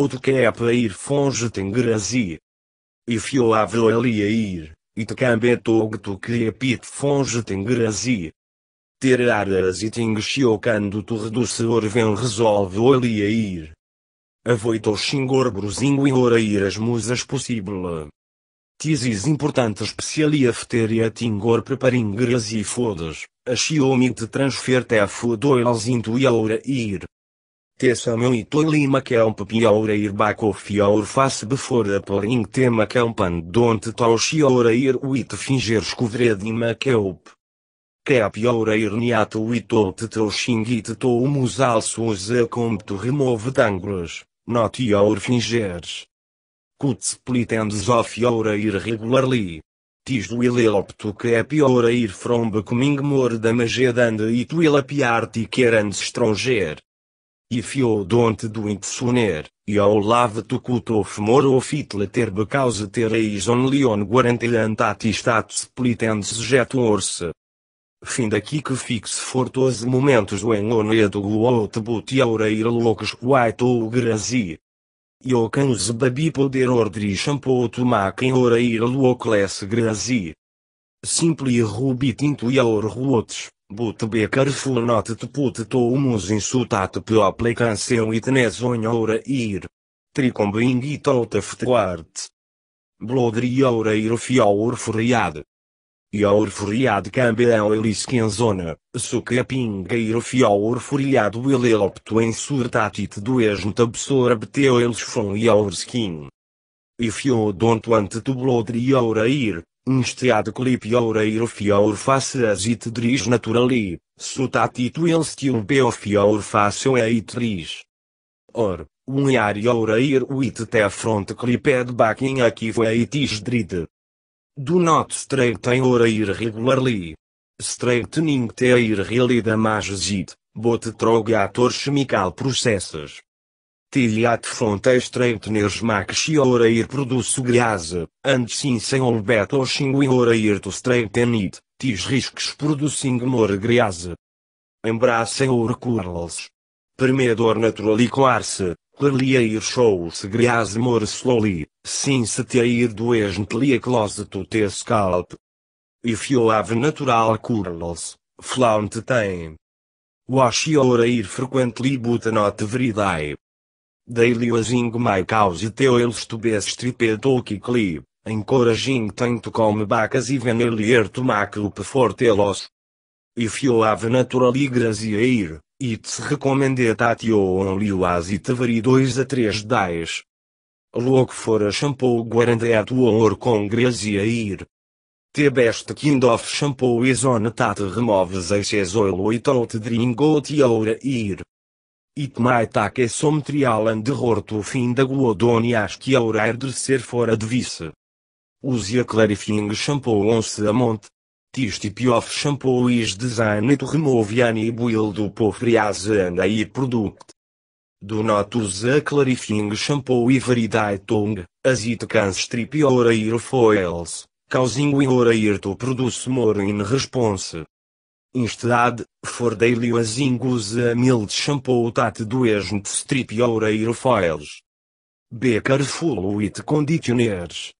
ou do que é para ir fonge tem grazia. E fio have ali a ir, it can be tu to creapit é fonge tem grazia. Ter aras e ting quando tu reducedor vem resolve ali a ir. Avoito xingor bruzingo e ora ir as musas possível. Tizis importante especialia feteria tingor preparingeras e fodas, a Xiaomi de transfer te a e intuia ora ir. Tessa meu e lima que é um papiora ir baco fior face befora poring tema que é um pan donte toshiora ir uite finger escovredima que up. Que é piora ir niato uito te toshingite to musal com compto remove dangros, not your fingers. split and zofiora ir regularly. Tis do ileopto que é piora ir from becoming more da will e ti querendo estranger e fio donte do soner, e ao lave tu culto femor ou fitle ter causa ter eis on leon guarantilantati status and jet orse. Fim daqui que fixe fortos momentos do engonedo guotebut e aureir locos white ou o can os babi poder ordri shampoo tomaquem oreir locles grazi. Simple e rubi tinto e aur ruotes. Botebeker fulnote-te pute-to humus insultat pe aplicação e tenes onhora ir. Tricombing e tota feteguarte. Blodrioura irofiour furiad. Iour furiad cambeão elisquenzona, sucapinga irofiour furiado elelopto em surtatite do esmta absora beteu eles fon iour skin. Ifiodonto ante tu blodrioura ir, Instead clip your ear of your face as it dries naturally, so that it will still be of your face when é it dries. Or, wear your ear with the front clipped back in a key when it is Do not straighten your ear regularly. Straightening the ear really damages it, but through chemical processes. Tiliat Fontestra Entnes Maxi Orair Produce Greasa, and Sinsem Olbet Oxingui ir to Strengthen It, Tis Risques Producing More Greasa. Embracem Ouro Curls. Permedor naturalicoar ir show Shows Grease More Slowly, se Sinse Teair Doesn't Closet Te Scalp. If you have natural curls, flaunt tem. Wash your ear frequently but not every Daily-a-zing my cause teu eles to be stripped clip, encouraging tanto come bacas even earlier to make up for telos. If you have naturally grazier, it's recommended that you only use it every 2 a 3 days. Look for a shampoo guaranteed or com grazier. The best kind of shampoo is on that removes excess oil without drinking out your ear it mai tak som trialan de rorto fim da guodonias que hora de ser fora de vice. Use a clarifying shampoo once a monte. Tisti piof shampoo is design to remove any build up of and a product. Do not use a clarifying shampoo every day tongue, as it can strip your hair foils, causing your hair to produce more in response. Instead, for daily washing use a mild shampoo that doesn't strip your hair foils. Be careful with conditioners.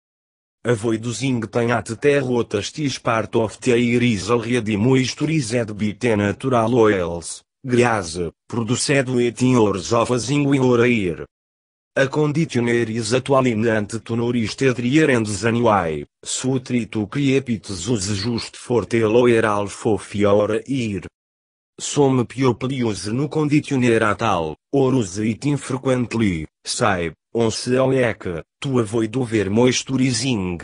Avoid using tanat terrotas tis part of the hair is already moisturized with natural oils, grease, produced in hours of washing your hair. A conditioneris atualin antitunoris tedrierendes annuae, sutritu criepites us just forte loer fiora ir. Some pioplius no conditionera atal, orus it infrequently, saib, onse oleca, tua ver moisturizing.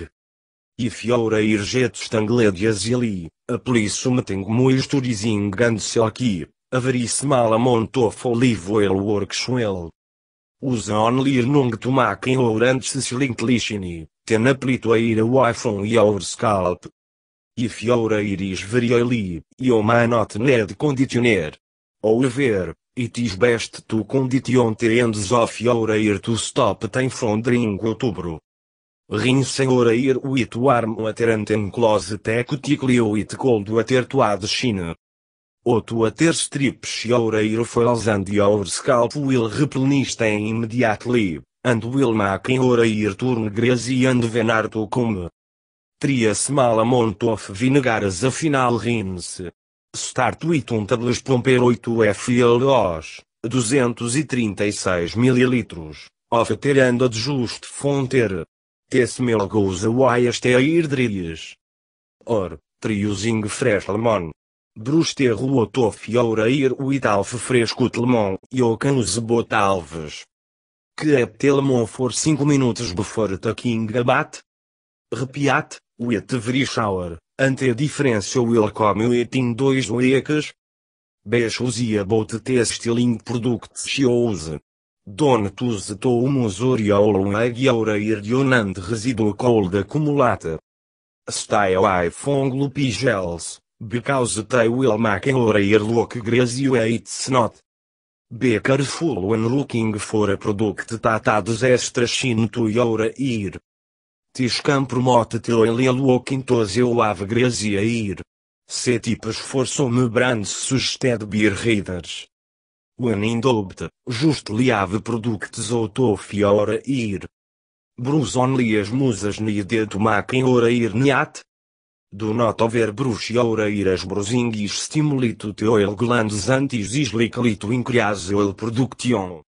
E fiora irget stangledias ili, aplisum teng moisturizing and selki, avarice malamont of olivo el worksuel. Usa only nung tomaken ourantes lintlishini, ten aplito a ir ao iPhone e ao scalp. If your iris e you may not need conditioner. ver, it is best to condition the ends of your ear to stop tem from drink outubro. Rinse your ear with warm water and then close the cuticle it cold water to add china. Outro a ter strips e oureiro foils and your scalp will replenished em immediately, and will make your ear turn greasy and venar to come. Tria small amount of vinegar as a final rims. Start with un pomper 8 FLOs, 236 ml, of ter and adjust fonter. Tesmel goes away as te ear Or, triusing fresh lemon. Brusterro Otof o italfe Fresco Telemon Yocan Uzebota Alves. Que é Telemon for cinco minutos before taking abat? Repiat, wet every shower, ante a diferença will come waiting 2 weeks. Beijos e about testing products shows. Don't use to use oriol egg youreir dionant residual cold acumulata. Style iPhone Glupigels. Because they will make your look greasy it's not. Be careful when looking for a product that adds extra sheen to your hair. This can promote the oily look into you have greasy hair. Se tipos for some brands suggested beer readers. When in doubt, just leave products out of your ear. Bruce only as musas needed to make your ear neat, do not overbrush your ears brushing stimulate to oil glands antis-isliclito increase oil production.